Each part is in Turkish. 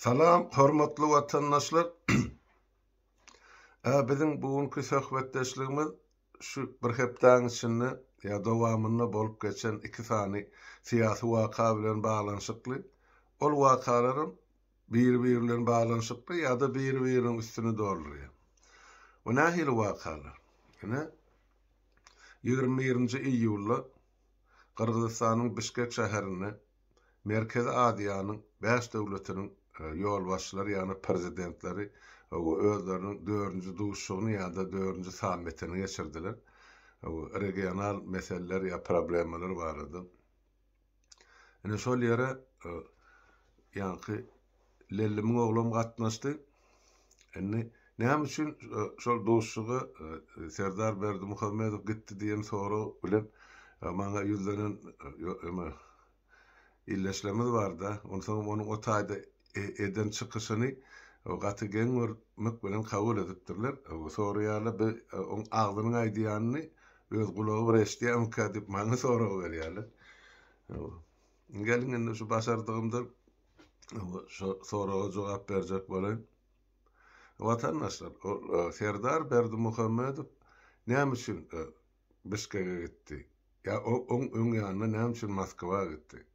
Salam, hormatly vatandaşlar. e, bizim bugünkü söhbetdeşligimiz şu bir hepdan içinde ya dowamında bolup geçen iki sani siyasi waka bilen bağlanşykly. Ol wakaların bir-birinden bağlanşykly ya da bir-birinin üstüne dolurýar. Bu nähil wakalar? Ene 21-nji iýulda Qırgızstanyň Bişkek şäherine Merkezi Aziýanyň 5 döwletiniň ee, yolbaşları yani prezidentleri özlerinin dördüncü duşunu ya da dördüncü sahmetini geçirdiler. O Regional meseleler ya problemler vardı. idi. Yani sol yere e, yani ki Lellimin oğlum katnaştı. Yani hem için şol e, dostluğu e, Serdar Berdi Muhammedow gitti diýen soru bilen bana ýüzlenen illeşlemiz vardı. da. Ondan soň onuň o taýda e, evden çıkışını gaty geň görmek bilen kabul edipdirler. Sonra ýaly e, bir oň aglynyň aýdýanyny öz gulagy bir eşdiýän kadip maňa sorag berýärler. Gelin indi şu başardığımda sorağa cevap berjek bolan vatandaşlar e, Serdar Berdi Muhammedov näme üçin Bişkek'e gitti? Ya o on ön ýanyna näme üçin Moskwaga gitti?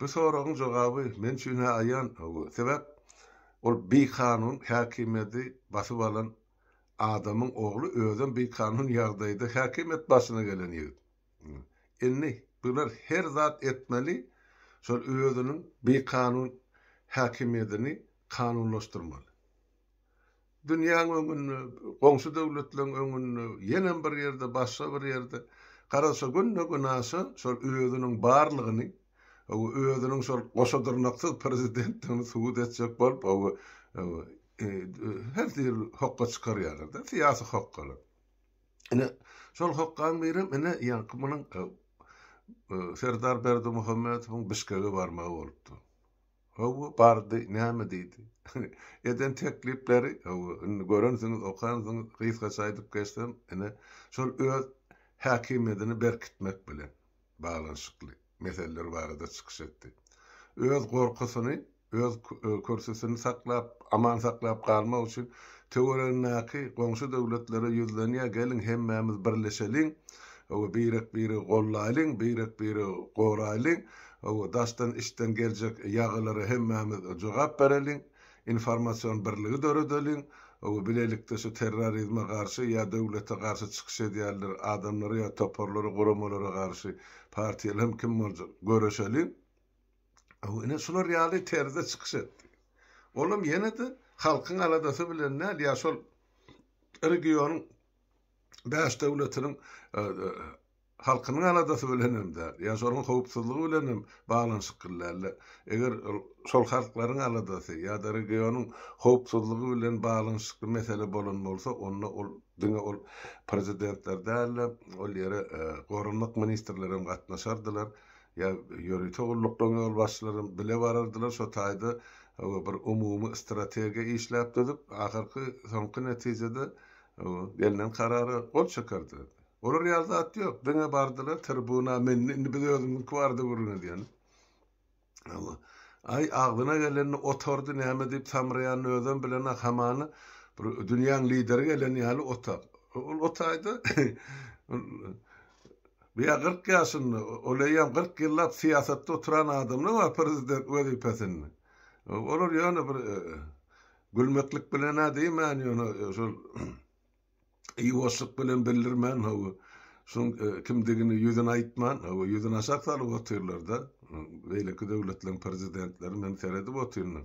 بصورة جوابي من شنا أيان هو Sebep, ol bir kanun hakimiyeti basıp alan adamın oğlu özün bir kanun yağdaydı hakimiyet başına gelen yigit. Enni bunlar her zat etmeli şol özünün bir kanun hakimiyetini kanunlaştırmalı. Dünyanın öňünü, goňşu döwletleriň öňünü, ýene bir yerde başga bir yerde, garasa gün günahsa şol özüniň barlygyny Ogu özünün şol goşa dırnaksyz prezidentini suwud etjek bolup ogu e, e, her zir şey hokka çykarýarlar da, siýasy hokkalar. Ene şol hokkan berip ene ýanky munyň Serdar Berdi Muhammedowyň Bişkege barmagy bolupdy. Owu bardy, näme diýdi? Eden teklipleri, owu görensiňiz, okansyňyz, gysgaça aýdyp geçsem, ene şol öz hakimiyetini berkitmek bile baglanyşykly meseleler meseller barada çıkış etti. Öz gorkusyny, öz körsesini e, saklap, aman saklap galmak üçin töwerenäki goňşu döwletlere ýüzlenýär, gelin hemmämiz birleşelin. Owa birik biri gollalyň, birik biri goralyň, owa daşdan işden geljek ýagylary hemmämiz jogap berelin, informasiýon birligi döredeliň o şu terörizme karşı ya devlete karşı çıkış ediyerler adamları ya toparları kurumları karşı partiyeler kim olacak görüşelim. O ene sular yali terze çıkış etti. Oğlum yine de halkın aladatı bilen ne ya sol regionun daş devletinin e, e, halkynyň aladasy ölenem der. Yani şonuň howpsuzlygy ölenem baglanşyk gillerle. Eğer şol halkların aladasy ya da regionyň howpsuzlygy bilen baglanşyk mesele bolan bolsa, onda ol düňe ol prezidentler däle, ol ýere gorunlyk e, ministrlerim gatnaşardylar. Ya ýörüýte gollukdan ol başçylarym bile barardylar şo taýda e, bir umumy strategiýa işläp dödüp, ahyrky soňky netijede gelinen karara gol çekerdi. Olur yazat yok. Dına bardılar tırbuna menni biliyordum kuvardı vurunu diyen. Allah. Ay ağlına geleni otordu nehme deyip tamrayanın özen bilene hamanı dünyanın lideri geleni hali otak. Ol otaydı. Bir 40 yaşında, olayam 40 yıllık siyasette oturan ne var prezident vazifesini. Olur yani bir e, gülmeklik bilene değil mi yani onu Иосып белән белдермән һавы. Шун кимдигини юзына айтман, һавы юзына саклап отырлар да. Бәйлеке дәүләтләрнең президентлары мен сәрәдә отырлар.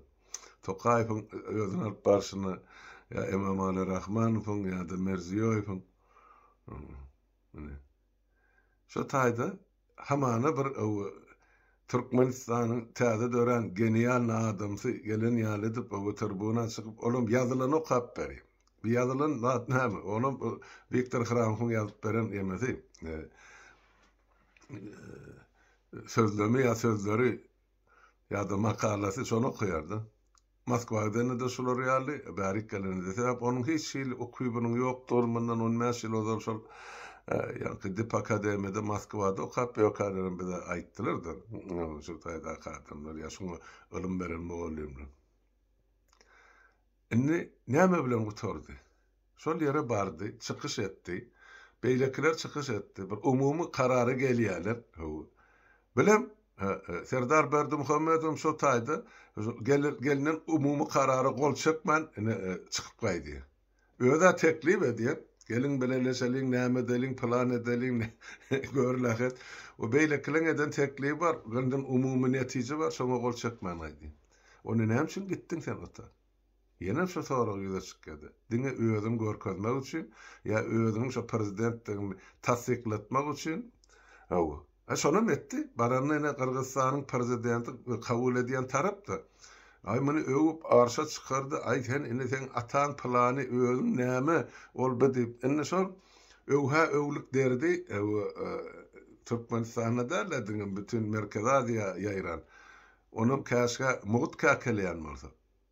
Токаевның юзына алып барышына ya İmamali Rahmanov'un ya da Merziyoyev'un. Şu tayda hamana bir o Türkmenistan'ın täze dören genial adamsy gelen ýaly dip o tribuna çykyp olum ýazylan okap berýär. Bir ne natname. Onu Viktor Frankl yazıp veren emesi. E, e sözlüğümü ya sözleri ya da makalesi makalası şunu okuyardı. de şunları şular ýaly gelene de. sebäp onun hiç şil okuybunyň ýok dolmandan 15 ýyl ozal şol ýa-ni e, Dip Akademiyada Moskvada okap ýokarlarym bize aýtdylar da. Şu taýda kadymlar Ya şuňa ölüm beren bolanlar. Inni näme bilen gutardy? Şol ýere bardy, çykyş etdi. Beýlekiler çykyş etdi. Bir umumy karary gelýärler. Bilem Serdar Berdi Muhammedowym şo taýda gelinen umumy karary gol çykman çykyp gaýdy. Öýde teklif ediyor. Gelin beleleşelin, näme delin, plan edelin, görlähet. O beýle eden teklip var. gündem umumi netice var. şoňa gol çykman gaýdy. Onu näme gittin sen ota? Ýene şu sorag ýüze çykdy. Diňe özüm görkezmek üçin ýa özümiň şu prezidentligini tasdiklatmak üçin hawa. E şonu etdi. Baranyna Qırgızstanyň prezidenti kabul edýän tarapdy. Ay meni öwüp arşa çıkardı, Ay sen indi sen atan plany özüm näme olby diýip. Indi şol öwha öwlük derdi. Ew Türkmenistan'a derlediğin bütün Merkez Azya yayran. Onun kaşka muğut kakeleyen olsa.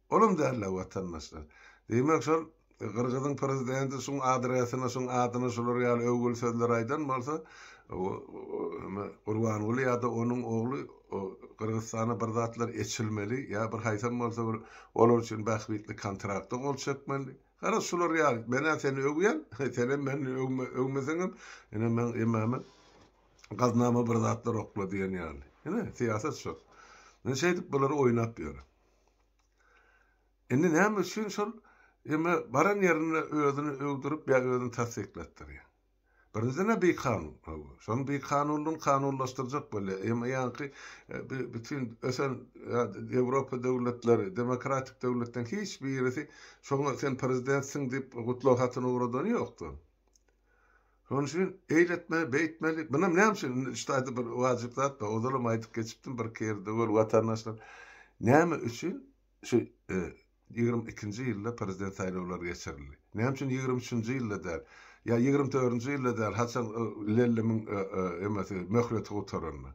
Olam derler vatandaşlar. Demek şol Gırgızın prezidenti şun adresini, şun adını şular ýaly öwgül sözler aydan, bolsa, Urban Uli ýa-da onuň ogly Gırgızstana bir zatlar içilmeli, ya bir haýsam bolsa bir olar üçin bäxtli kontraktda gol çekmeli. Gara şular ýaly, mena seni öwgän, seni men öwmeseňem, ene men emame gaznama bir zatlar okla diýen ýaly. Ene siýasat şol. Ne şeýdip bunları oýnap Endi näme üçin şol eme baran yerine özüni öldürüp ya özüni tasdikletdir. Birinizden bir kanun. Şon bir kanunun kanunlaştıracak böyle. yani ki, e, bütün ösen Avrupa devletleri, demokratik devletten hiç bir yeri sen prezidentsin deyip gutlahatına uğradan yoktu. Onun için eyletme, beytmelik, benim ne yapmışım? İşte bir vaciplat da, odalım aytıp geçiptim bir kere de, vatandaşlar. Ne için? Şu, şey, e, 23-nji ýylda prezident saýlawlary geçirildi. Näme üçin 23-nji ýylda däl? Ya 24-nji ýylda däl? Haçan e, Lellemiň emesi e, möhleti gotarylmy.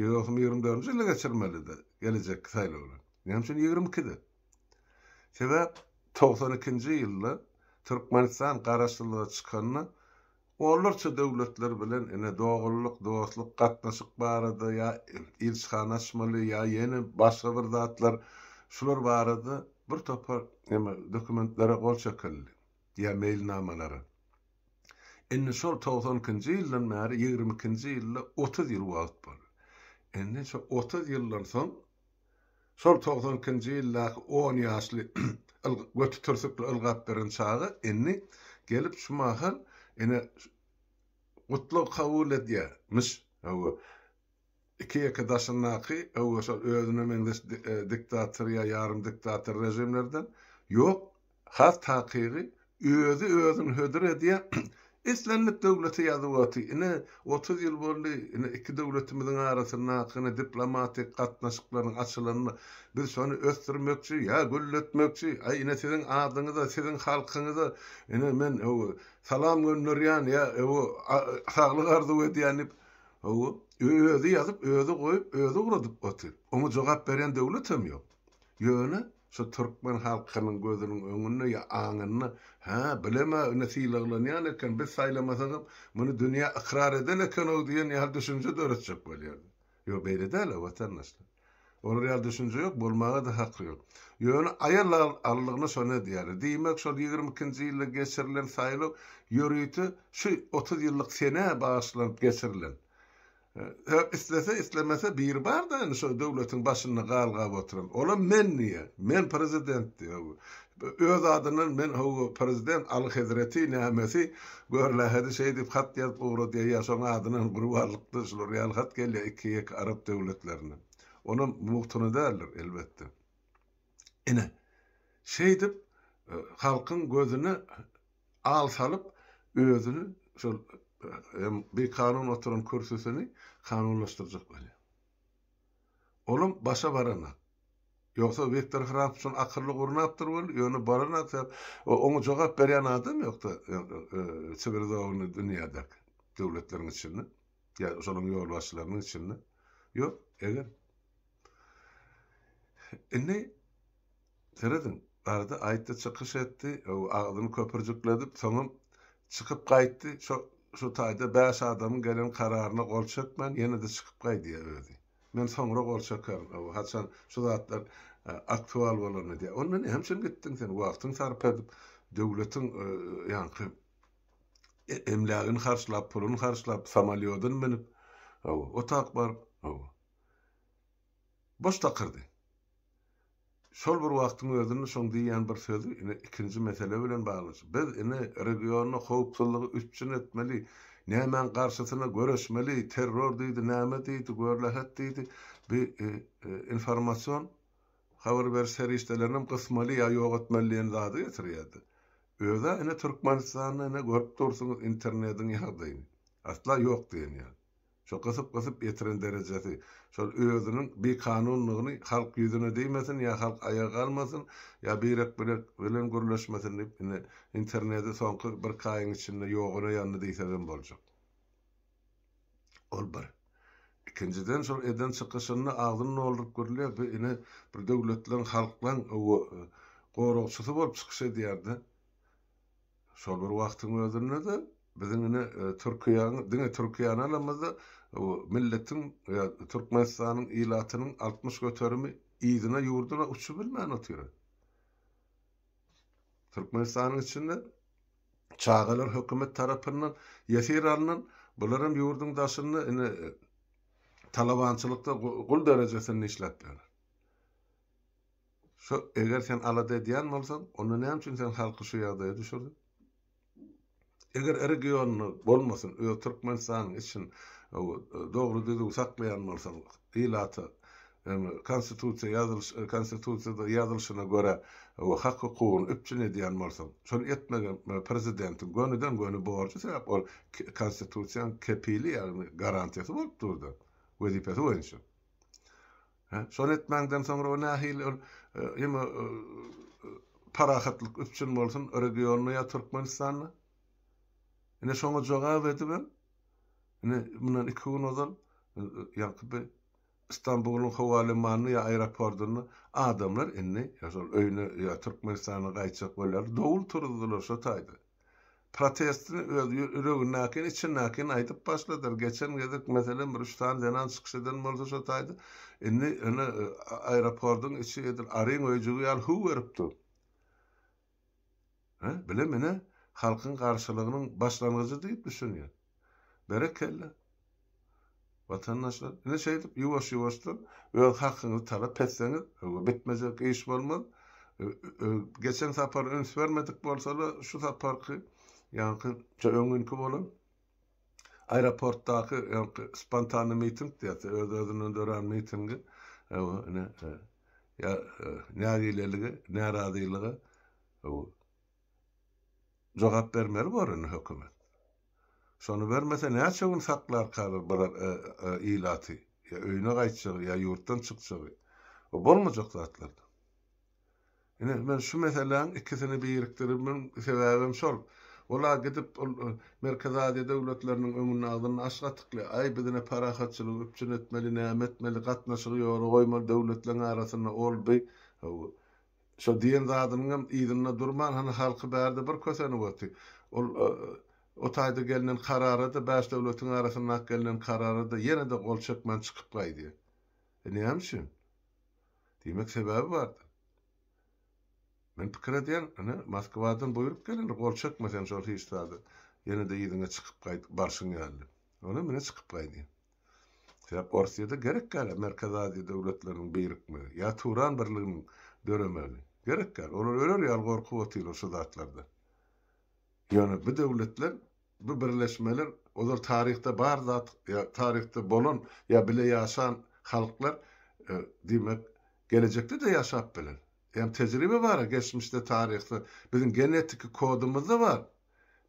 24-nji ýylda geçirilmeli gelejek saýlawlar. Näme üçin 22-de? Sebäp 92-nji ýylda Türkmenistan garaşdyrylyğa çykanyna Olurça döwletler bilen ene dogullyk, dostluk gatnaşyk barada ya ilçhanaşmaly ya yeni başga bir zatlar şular barada bir topar nima dokumentlara gol çakildi ya mailnamalary Endi şol 90-njy ýyldan bäri 22-nji ýylda 30 ýyl wagt bol. Endi şol 30 ýyldan soň şol 90-njy ýylda 10 ýaşly götü törsükli ylgap beren çağı endi gelip şu mahal ene gutluk kabul edýärmiş. Hawa ikiye kadaşınlaki öwgeşel özüne mendeş diktator ya yarım diktatör rejimlerden yok has taqiqi özü özün hödür ediye İslamlık döwleti ýazywaty ine 30 ýyl boldy ine iki döwletimiziň arasynda hakyny diplomatik gatnaşyklaryň açylanyny biz şonu ösdürmekçi, ýa ya ay ine ay adyňyz da, siziň halkyňyz da ine men o salam gönderýän ya o saglyk arzuw edýän o öğüdü yazıp öğüdü koyup öğüdü uğradıp otur. Onu cevap veren devletim yok. Yönü şu Türkmen halkının gözünün önünü ya anını ha bileme nesil yani eken biz saylamasagım bunu dünya ikrar eden eken o diyen ya düşünce de öğretecek böyle yerde. Yo böyle değil vatandaşlar. Onun real düşünce yok, bulmağa da hakkı yok. Yönü ayarlar allığını şöne diýär. Diýmek şol 22-nji ýylda geçirilen saýlyk ýörüýti şu 30 ýyllyk sene başlanıp geçirilen istese istemese bir bar da şu devletin başını galgap oturan. Ola men niye? Men prezident diyor. Öz adının men o prezident al hezreti namesi görle hadi şey dip hat yazıp uğra diye yaşan adının gruvarlıktı şu real hat geliyor iki yek Arap devletlerine. Onun muhtunu derler elbette. Ine şey dip halkın e, gözünü al salıp özünü şu bir kanun oturum kürsüsünü kanunlaştıracak böyle. Onun başa varana Yoksa Viktor Frankl akıllı urnattır bol, yönü barana onu cevap beren adam yoktu e, e, sivirizasyon dünyada devletlerin içinde. Yani onun yol başlarının içinde. Yok, eger. E, ne? Teredin. Arada ayette çıkış etti, ağzını köpürcükledip, tamam çıkıp kayıttı. Şu şu tayda beş adamın gelen kararına kol çökmen yine de çıkıp kay diye verdi. Ben sonra kol çökerim. Hatsan şu zatlar e, aktual bolany diye. Ondan hemşin gittin sen wagtyň sarp edip döwletiň e, ýanky e, emlagyn harçlap, pulun harçlap, samalyodan minip, o tak barıp, o. Boş takırdı. Sol bir wagtyň özüni son diýen bir sözi ine ikinji mesele bilen baglyş. Biz ine regiony howpsuzlygy üçin etmeli, nämen garşysyna görüşmeli, terör diýdi, näme diýdi, görlehet diýdi. Bir e, e, informasiyon habar ber serişdelerini kısmaly ýa ýok etmeliýän zady getirýärdi. Öze ine Türkmenistanyny görüp dursunuz internetin ýagdaýyny. Asla yok diýen ýa. Şu kısıp kısıp yetirin derecesi. Şu özünün bir kanunluğunu halk yüzüne değmesin ya halk ayağa kalmasın ya birek birek bilen gürleşmesin deyip yine internette sonki bir kayın içinde yoğuna yanını değseden bolacak. Ol bir. Ikinciden şu eden çıkışını ağzının oldurup görülüyor. Bir yine bir o halklan gorukçusu bolup çıkış ediyerdi. Şol bir vaktin özünü de bizini e, Türkiye'nin dine Türkiye'nin alamazda milletin ya Türkmenistan'ın ilatının 60 götörümü iyidine yurduna uçu bilmeyen atıyor. Türkmenistan'ın içinde çağalar hükümet tarafından yesir alınan buların yurdun daşını yani, e, e, talabançılıkta kul derecesini işletdiler. Şu eger sen alada diyen olsan onu ne için sen halkı şu yağdaya düşürdün? Eğer regionu bolmasyn, öz Türkmenistan için e, e, dogry düzügi saklayan bolsa, ilaty konstitusiya yazılış e, konstitutsiyada yazılışına göre o hak hukukun üpçün ediyen bolsa şol etmegen prezidentin gönüden gönü borcu sebep ol konstitusiyan kepili yani garantiyası bolup durdu wezipesi boyunca şol etmenden sonra o nahil yeme parahatlık üpçün bolsun regionu ya Türkmenistan'ı Ene şoňa jogap edibem. Ene mundan 2 gün ozal Ýakuby e, e, Istanbulyň hawa limanyny ýa aeroportuny adamlar enne ýaşal öýüne ýa Türkmenistana gaýçak bolýar, dowul turdylar şo taýdy. Protestini öz ürügünnäkin, içinnäkin aýdyp başladylar. Geçen gezip meselen bir üçtan denan çykyş eden bolsa şo taýdy. Enne ene e, aeroportuň içi edil aryň öýjügi ýal hu beripdi. He, bilemene halkın karşılığının başlangıcı deyip düşünüyor. Berekelle. Vatandaşlar ne şey edip yavaş yavaştan ve hakkını talep etseniz bitmeyecek iş olmaz. Geçen sapar öns vermedik bolsa da şu saparki yankı şey, öngünkü bolan aeroportdaki yankı spontane miting diye öz özünün dören mitingi ne ya ne radiyliği ne radiyliği cevap vermeli varın hükümet. Şonu vermese ne çevin saklar kalır bırak e, e, ilati. Ya öyüne kaytçağı ya yurttan çıkçağı. O bolmayacak zatlardan. Yani ben şu meselenin ikisini bir yiriktirimin sebebim sor. Ola gidip e, merkezade devletlerinin ömrünün ağzını aşka tıklı. Ay bizine para hatçılığı, üpçün etmeli, nimet etmeli, katnaşığı yoru koymalı devletlerin arasında ol bir. Şo din zadymyň ýylyna durman, hany halky bärde bir köseni götü. Ol e, o taýda gelinin kararı da bäş devletin arasynda gelinin kararı da yine de gol çykman çıkıp gaýdy. E näme üçin? Demek sebäbi bardy. Men pikir edýän, ana hani, Moskwadan buyurup gelen gol çykmasan şol hiçlerde. yine de ýyzyňa çykyp gaýdy, barşyň ýaly. Ona mene çıkıp gaýdy. Sebep Orsiýada gerek gala merkazi döwletleriň birikmi, ya Turan birliginiň döremeli. Gerek yok. Onlar öler yalgor kuvvetiyle şu zatlarda. Yani bu devletler, bu birleşmeler, o olar tarihte bar zat, ya tarihte bolan, ya bile yaşan halklar e, demek gelecekte de yaşap bilir. Yani tecrübe var geçmişte tarihte. Bizim genetik kodumuz da var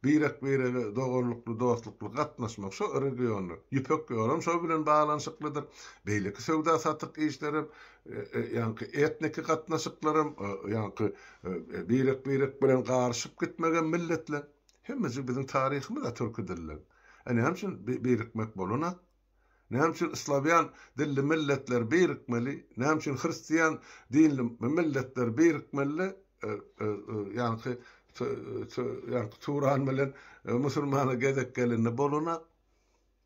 birek birege doğruluklu dostluklu gatnaşmak şu regionlu yüpek yorum şo bilen bağlanşyklydyr beýleki söwda satık işlerim ýanky e, e, etniki gatnaşyklarim ýanky e, birek birek bilen garşyp gitmegen milletler hemmesi bizim taryhymyz da türkü dilleri Ene hemşin birikmek ne hemşin Slaviyan dilli milletler birikmeli, ne hemşin Hristiyan dinli milletler birikmeli, yani yani turan bilen e, musulmany gezek gelinde bolunak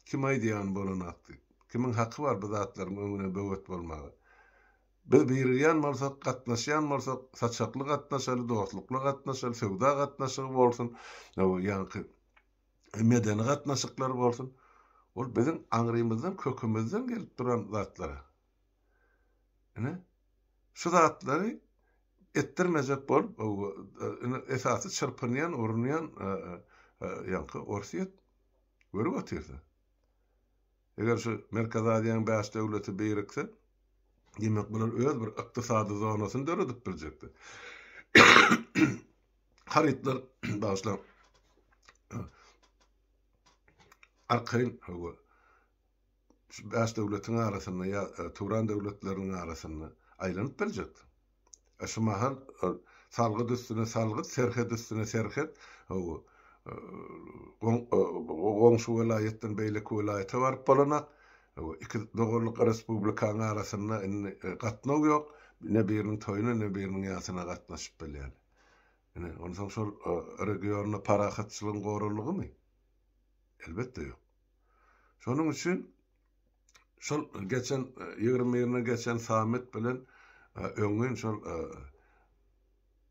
kim aýdýan bolunakdy kimin haky var bu zatlaryň öňüne böwet bolmagy biz birýän bolsak gatnaşýan bolsak saçakly gatnaşaly dostlukly gatnaşaly söwda gatnaşygy bolsun ýanky e, medeni gatnaşyklar bolsun ol bizim aňrymyzdan kökümizden gelip duran zatlar. E ne? Şu zatlary ettirmezek bolup esasy ıı, çırpınýan, urunýan ýanky ıı, ıı, orsiýet görüp otirdi. Eğer şu Merkez Aziýanyň baş döwleti beýrekse, demek bular öz bir ykdysady zonasyny döredip biljekdi. Haritler başlan arkayn hava baş döwletiň arasynda ýa Turan döwletleriniň arasynda aýlanyp biljekdi mahal e, salgıt üstüne salgıt, serhet üstüne serhet. Gongşu e, e, velayetten beylik velayete varıp bolana. İki doğruluk respublikanın arasında katnav yok. Ne birinin toyuna ne birinin yasına katnaşıp bile Yani onun için şol para parahatçılığın goruluğu mu? Elbette yok. Şonun için şol geçen 20 yılına geçen Samet bilen Öngün, ee, e, şol e,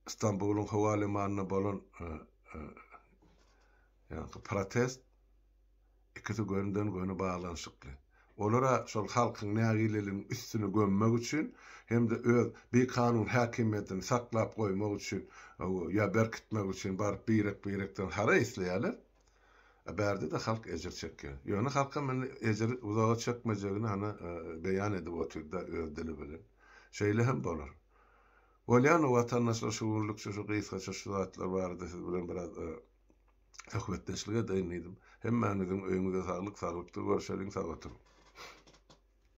İstanbul'un hawa limanyna bolan ýa e, protest ikisi gönden göne baglanşykly. Olara şol halkyň nägilelinin üstüne gömmek üçin hem de öz bir kanun hakimiyetini saklap goýmak üçin ýa berkitmek üçin barp birek birekden hara isleýärler. Berde de halk ejir çekki. Ýöne halka men ejir uzağa çekmejegini hana beyan edip da öz dili bilen. Şöyle hem olur. Walyan o vatandaşlar şuurluk şu gıysa şu şuatlar vardı siz bilen biraz sohbetleşlige e, değindim. Hem mənim öňüňde sağlyk, sağlykda görüşeliň, sağ